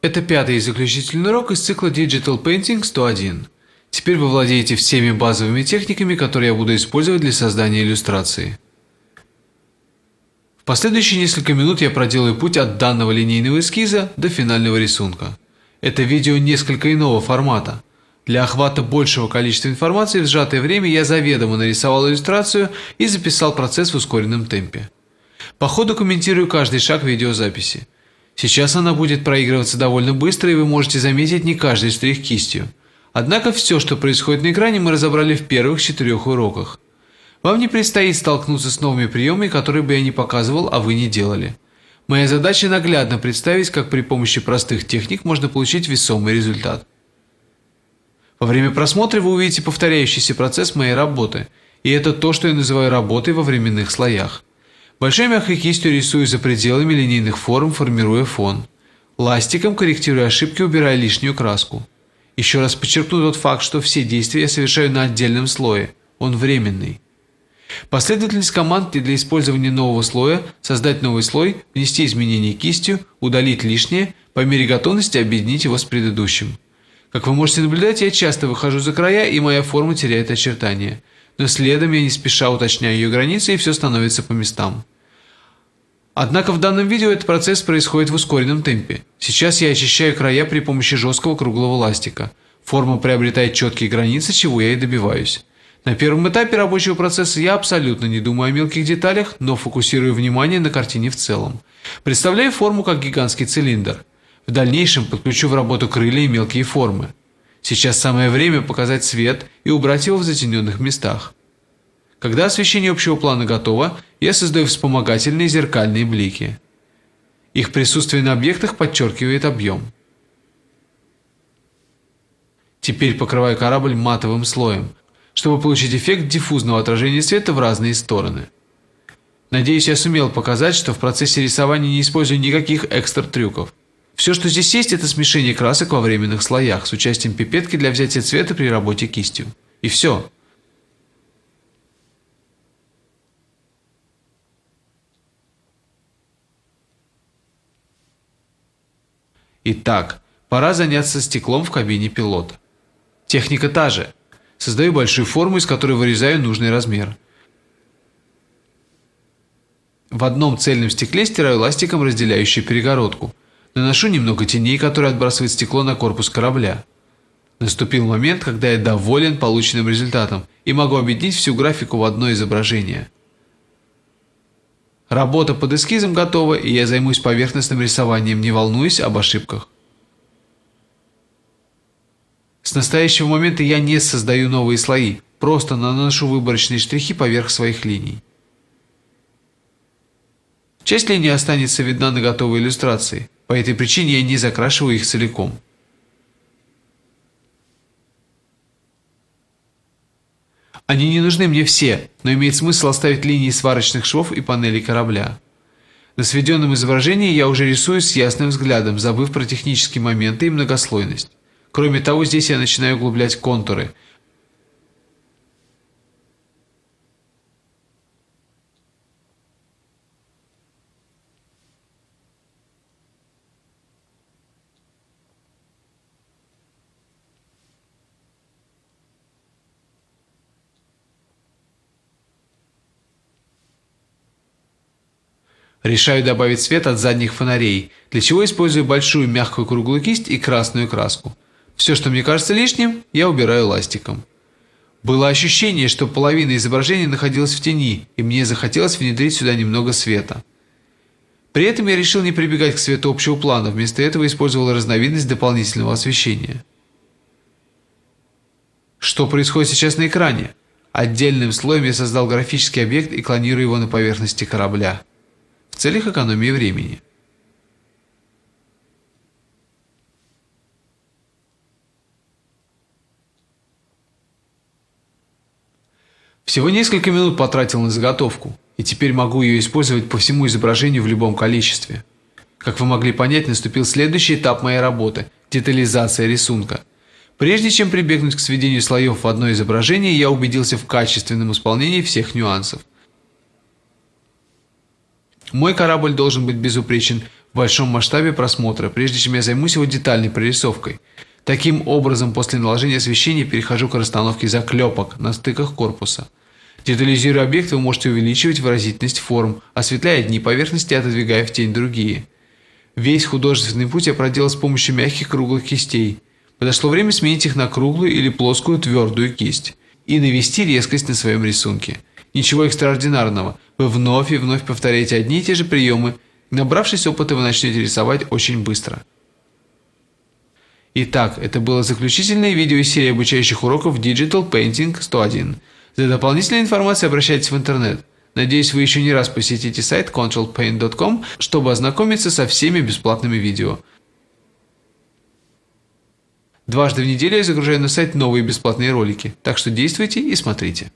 Это пятый и заключительный урок из цикла Digital Painting 101. Теперь вы владеете всеми базовыми техниками, которые я буду использовать для создания иллюстрации. В последующие несколько минут я проделаю путь от данного линейного эскиза до финального рисунка. Это видео несколько иного формата. Для охвата большего количества информации в сжатое время я заведомо нарисовал иллюстрацию и записал процесс в ускоренном темпе. По ходу комментирую каждый шаг видеозаписи – Сейчас она будет проигрываться довольно быстро, и вы можете заметить не каждый штрих кистью. Однако все, что происходит на экране, мы разобрали в первых четырех уроках. Вам не предстоит столкнуться с новыми приемами, которые бы я не показывал, а вы не делали. Моя задача наглядно представить, как при помощи простых техник можно получить весомый результат. Во время просмотра вы увидите повторяющийся процесс моей работы, и это то, что я называю работой во временных слоях. Большой мягкой кистью рисую за пределами линейных форм, формируя фон. Ластиком корректирую ошибки, убирая лишнюю краску. Еще раз подчеркну тот факт, что все действия я совершаю на отдельном слое. Он временный. Последовательность команд для использования нового слоя, создать новый слой, внести изменения кистью, удалить лишнее, по мере готовности объединить его с предыдущим. Как вы можете наблюдать, я часто выхожу за края, и моя форма теряет очертания но следом я не спеша уточняю ее границы, и все становится по местам. Однако в данном видео этот процесс происходит в ускоренном темпе. Сейчас я очищаю края при помощи жесткого круглого ластика. Форма приобретает четкие границы, чего я и добиваюсь. На первом этапе рабочего процесса я абсолютно не думаю о мелких деталях, но фокусирую внимание на картине в целом. Представляю форму как гигантский цилиндр. В дальнейшем подключу в работу крылья и мелкие формы. Сейчас самое время показать свет и убрать его в затененных местах. Когда освещение общего плана готово, я создаю вспомогательные зеркальные блики. Их присутствие на объектах подчеркивает объем. Теперь покрываю корабль матовым слоем, чтобы получить эффект диффузного отражения света в разные стороны. Надеюсь, я сумел показать, что в процессе рисования не использую никаких экстра трюков. Все, что здесь есть, это смешение красок во временных слоях с участием пипетки для взятия цвета при работе кистью. И все. Итак, пора заняться стеклом в кабине пилота. Техника та же. Создаю большую форму, из которой вырезаю нужный размер. В одном цельном стекле стираю ластиком разделяющую перегородку – Наношу немного теней, которые отбрасывают стекло на корпус корабля. Наступил момент, когда я доволен полученным результатом и могу объединить всю графику в одно изображение. Работа под эскизом готова, и я займусь поверхностным рисованием, не волнуюсь об ошибках. С настоящего момента я не создаю новые слои, просто наношу выборочные штрихи поверх своих линий. Часть линий останется видна на готовой иллюстрации – по этой причине я не закрашиваю их целиком. Они не нужны мне все, но имеет смысл оставить линии сварочных швов и панели корабля. На сведенном изображении я уже рисую с ясным взглядом, забыв про технические моменты и многослойность. Кроме того, здесь я начинаю углублять контуры, Решаю добавить свет от задних фонарей, для чего использую большую мягкую круглую кисть и красную краску. Все, что мне кажется лишним, я убираю ластиком. Было ощущение, что половина изображения находилась в тени, и мне захотелось внедрить сюда немного света. При этом я решил не прибегать к свету общего плана, вместо этого использовал разновидность дополнительного освещения. Что происходит сейчас на экране? Отдельным слоем я создал графический объект и клонирую его на поверхности корабля в целях экономии времени. Всего несколько минут потратил на заготовку, и теперь могу ее использовать по всему изображению в любом количестве. Как вы могли понять, наступил следующий этап моей работы – детализация рисунка. Прежде чем прибегнуть к сведению слоев в одно изображение, я убедился в качественном исполнении всех нюансов – мой корабль должен быть безупречен в большом масштабе просмотра, прежде чем я займусь его детальной прорисовкой. Таким образом, после наложения освещения перехожу к расстановке заклепок на стыках корпуса. Детализируя объект, вы можете увеличивать выразительность форм, осветляя одни поверхности отодвигая в тень другие. Весь художественный путь я проделал с помощью мягких круглых кистей. Подошло время сменить их на круглую или плоскую твердую кисть и навести резкость на своем рисунке. Ничего экстраординарного – вы вновь и вновь повторяете одни и те же приемы, набравшись опыта, вы начнете рисовать очень быстро. Итак, это было заключительное видео из серии обучающих уроков Digital Painting 101. За дополнительной информацией обращайтесь в интернет. Надеюсь, вы еще не раз посетите сайт controlpaint.com, чтобы ознакомиться со всеми бесплатными видео. Дважды в неделю я загружаю на сайт новые бесплатные ролики, так что действуйте и смотрите.